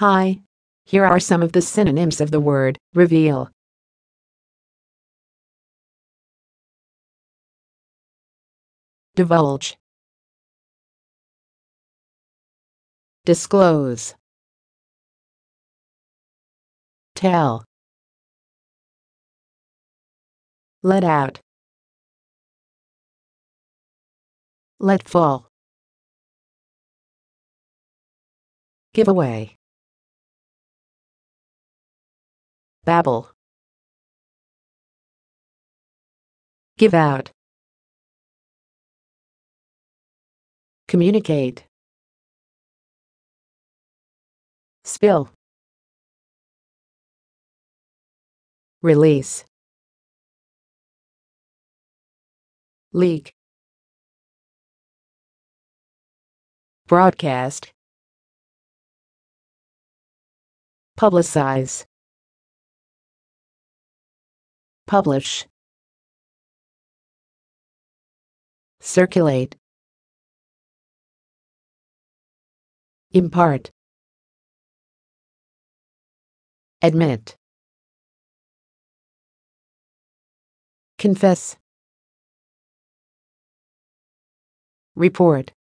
Hi. Here are some of the synonyms of the word reveal. Divulge. Disclose. Tell. Let out. Let fall. Give away. Babble. Give out. Communicate. Spill. Release. Leak. Broadcast. Publicize. Publish. Circulate. Impart. Admit. Confess. Report.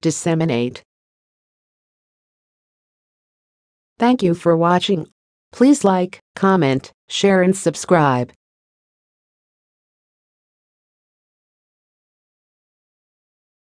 Disseminate. Thank you for watching. Please like, comment, share and subscribe.